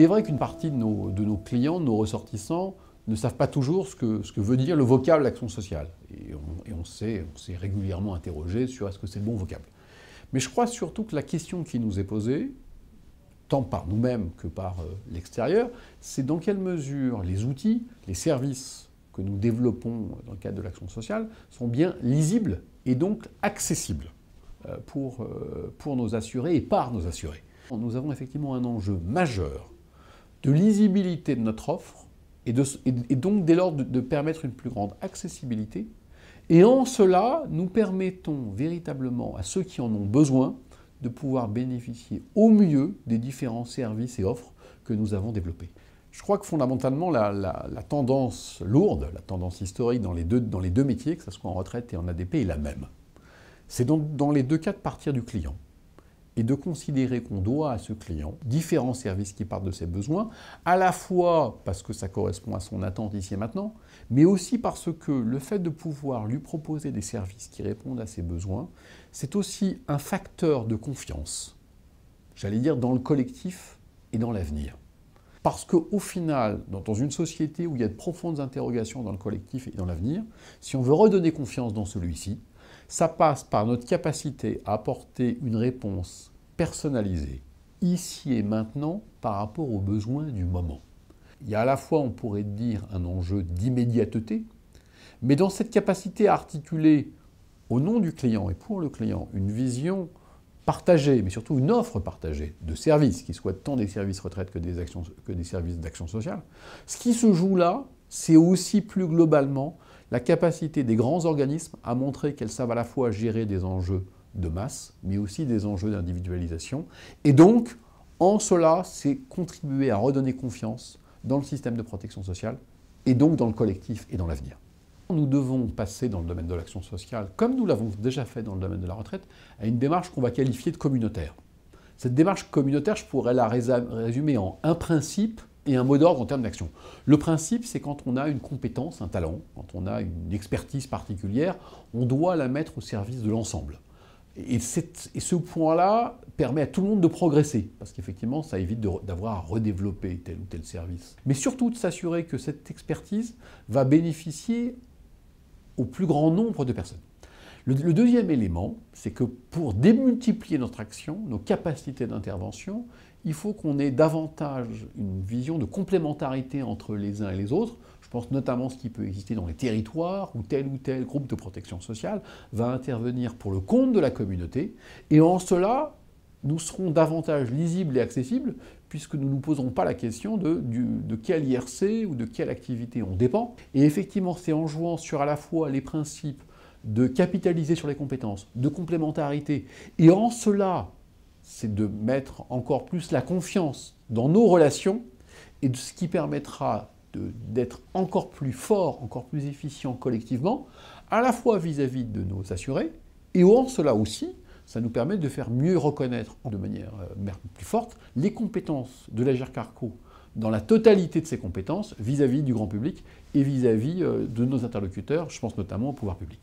Il est vrai qu'une partie de nos, de nos, clients, de nos ressortissants, ne savent pas toujours ce que, ce que veut dire le vocable action sociale. Et on, et on s'est régulièrement interrogé sur est-ce que c'est le bon vocable. Mais je crois surtout que la question qui nous est posée, tant par nous-mêmes que par euh, l'extérieur, c'est dans quelle mesure les outils, les services que nous développons dans le cadre de l'action sociale sont bien lisibles et donc accessibles euh, pour, euh, pour nos assurés et par nos assurés. Nous avons effectivement un enjeu majeur de lisibilité de notre offre et, donc dès lors de, permettre une plus grande accessibilité. Et en cela, nous permettons véritablement à ceux qui en ont besoin de pouvoir bénéficier au mieux des différents services et offres que nous avons développés. Je crois que fondamentalement, la, tendance lourde, la tendance historique dans les deux, dans les deux métiers, que ce soit en retraite et en ADP, est la même. C'est donc dans les deux cas de partir du client et de considérer qu'on doit à ce client différents services qui partent de ses besoins, à la fois parce que ça correspond à son attente ici et maintenant, mais aussi parce que le fait de pouvoir lui proposer des services qui répondent à ses besoins, c'est aussi un facteur de confiance, j'allais dire dans le collectif et dans l'avenir. Parce qu'au final, dans une société où il y a de profondes interrogations dans le collectif et dans l'avenir, si on veut redonner confiance dans celui-ci, ça passe par notre capacité à apporter une réponse personnalisée, ici et maintenant, par rapport aux besoins du moment. Il y a à la fois, on pourrait dire, un enjeu d'immédiateté, mais dans cette capacité à articuler au nom du client et pour le client une vision partagée, mais surtout une offre partagée de services, qui soient tant des services retraite que des, actions, que des services d'action sociale, ce qui se joue là, c'est aussi plus globalement la capacité des grands organismes à montrer qu'elles savent à la fois gérer des enjeux de masse, mais aussi des enjeux d'individualisation. Et donc, en cela, c'est contribuer à redonner confiance dans le système de protection sociale, et donc dans le collectif et dans l'avenir. Nous devons passer dans le domaine de l'action sociale, comme nous l'avons déjà fait dans le domaine de la retraite, à une démarche qu'on va qualifier de communautaire. Cette démarche communautaire, je pourrais la résumer en un principe et un mot d'ordre en termes d'action. Le principe, c'est quand on a une compétence, un talent, quand on a une expertise particulière, on doit la mettre au service de l'ensemble. Et, ce point-là permet à tout le monde de progresser, parce qu'effectivement, ça évite d'avoir à redévelopper tel ou tel service. Mais surtout de s'assurer que cette expertise va bénéficier au plus grand nombre de personnes. Le, deuxième élément, c'est que pour démultiplier notre action, nos capacités d'intervention, il faut qu'on ait davantage une vision de complémentarité entre les uns et les autres. Je pense notamment à ce qui peut exister dans les territoires où tel ou tel groupe de protection sociale va intervenir pour le compte de la communauté. Et en cela, nous serons davantage lisibles et accessibles puisque nous ne nous posons pas la question de, du, de quel IRC ou de quelle activité on dépend. Et effectivement, c'est en jouant sur à la fois les principes de capitaliser sur les compétences, de complémentarité. Et en cela, c'est de mettre encore plus la confiance dans nos relations et ce qui permettra d'être encore plus fort, encore plus efficient collectivement, à la fois vis-à-vis de nos assurés, et en cela aussi, ça nous permet de faire mieux reconnaître de manière euh, plus forte les compétences de l'agir carco dans la totalité de ses compétences vis-à-vis du grand public et vis à -vis de nos interlocuteurs, je pense notamment au pouvoir public.